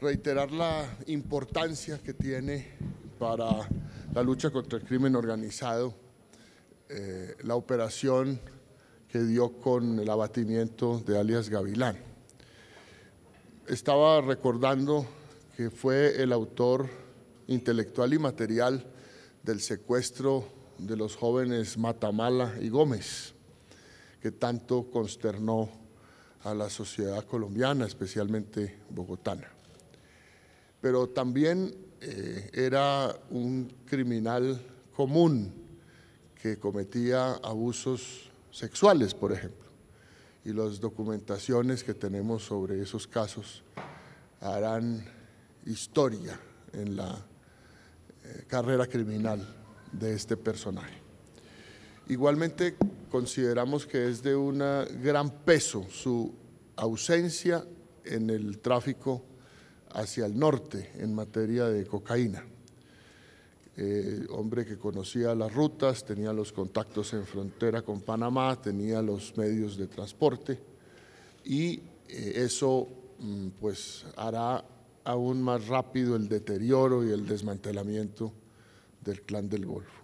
reiterar la importancia que tiene para la lucha contra el crimen organizado eh, la operación que dio con el abatimiento de alias Gavilán. Estaba recordando que fue el autor intelectual y material del secuestro de los jóvenes Matamala y Gómez, que tanto consternó a la sociedad colombiana, especialmente bogotana pero también eh, era un criminal común que cometía abusos sexuales, por ejemplo. Y las documentaciones que tenemos sobre esos casos harán historia en la eh, carrera criminal de este personaje. Igualmente consideramos que es de un gran peso su ausencia en el tráfico hacia el norte en materia de cocaína. Eh, hombre que conocía las rutas, tenía los contactos en frontera con Panamá, tenía los medios de transporte y eh, eso mm, pues hará aún más rápido el deterioro y el desmantelamiento del clan del Golfo.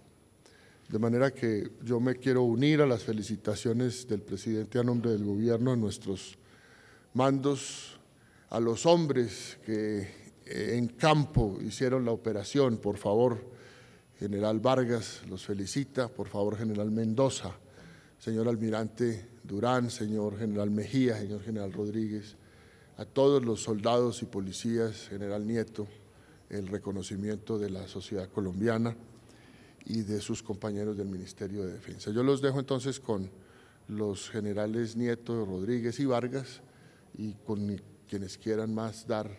De manera que yo me quiero unir a las felicitaciones del presidente a nombre del gobierno, a nuestros mandos, a los hombres que eh, en campo hicieron la operación, por favor, general Vargas, los felicita, por favor, general Mendoza, señor almirante Durán, señor general Mejía, señor general Rodríguez, a todos los soldados y policías, general Nieto, el reconocimiento de la sociedad colombiana y de sus compañeros del Ministerio de Defensa. Yo los dejo entonces con los generales Nieto, Rodríguez y Vargas y con mi quienes quieran más dar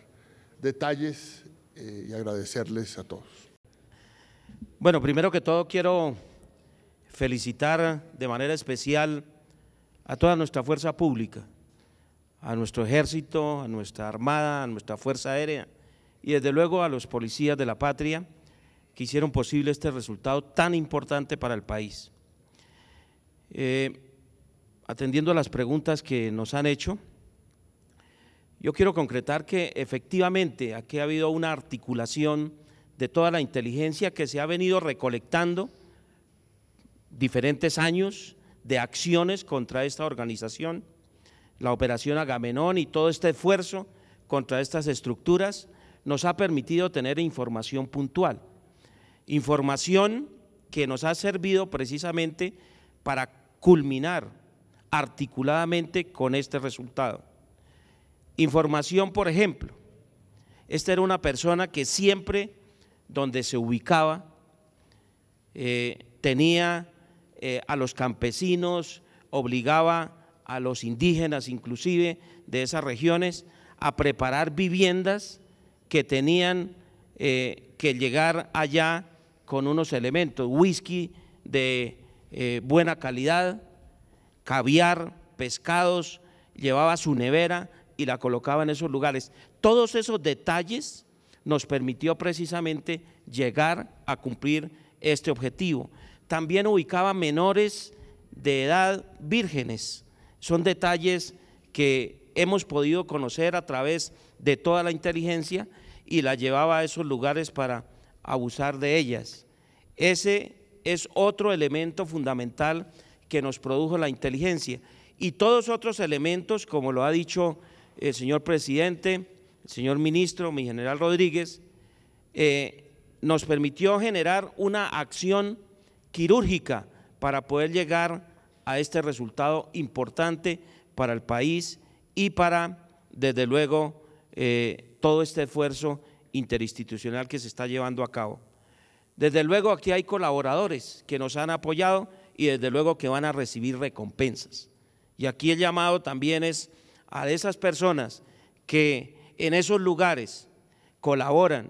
detalles eh, y agradecerles a todos. Bueno, primero que todo quiero felicitar de manera especial a toda nuestra fuerza pública, a nuestro ejército, a nuestra armada, a nuestra fuerza aérea y desde luego a los policías de la patria que hicieron posible este resultado tan importante para el país. Eh, atendiendo a las preguntas que nos han hecho, yo quiero concretar que efectivamente aquí ha habido una articulación de toda la inteligencia que se ha venido recolectando diferentes años de acciones contra esta organización, la operación Agamenón y todo este esfuerzo contra estas estructuras nos ha permitido tener información puntual, información que nos ha servido precisamente para culminar articuladamente con este resultado. Información, por ejemplo, esta era una persona que siempre donde se ubicaba eh, tenía eh, a los campesinos, obligaba a los indígenas inclusive de esas regiones a preparar viviendas que tenían eh, que llegar allá con unos elementos, whisky de buena calidad, caviar, pescados, llevaba su nevera, y la colocaba en esos lugares. Todos esos detalles nos permitió precisamente llegar a cumplir este objetivo. También ubicaba menores de edad vírgenes. Son detalles que hemos podido conocer a través de toda la inteligencia y la llevaba a esos lugares para abusar de ellas. Ese es otro elemento fundamental que nos produjo la inteligencia. Y todos otros elementos, como lo ha dicho el señor presidente, el señor ministro, mi general Rodríguez, eh, nos permitió generar una acción quirúrgica para poder llegar a este resultado importante para el país y para, desde luego, eh, todo este esfuerzo interinstitucional que se está llevando a cabo. Desde luego aquí hay colaboradores que nos han apoyado y desde luego que van a recibir recompensas. Y aquí el llamado también es a esas personas que en esos lugares colaboran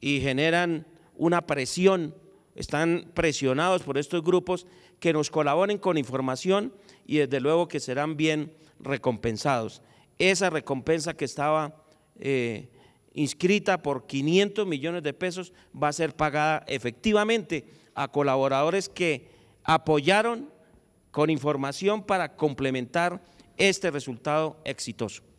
y generan una presión, están presionados por estos grupos, que nos colaboren con información y desde luego que serán bien recompensados. Esa recompensa que estaba eh, inscrita por 500 millones de pesos va a ser pagada efectivamente a colaboradores que apoyaron con información para complementar este resultado exitoso.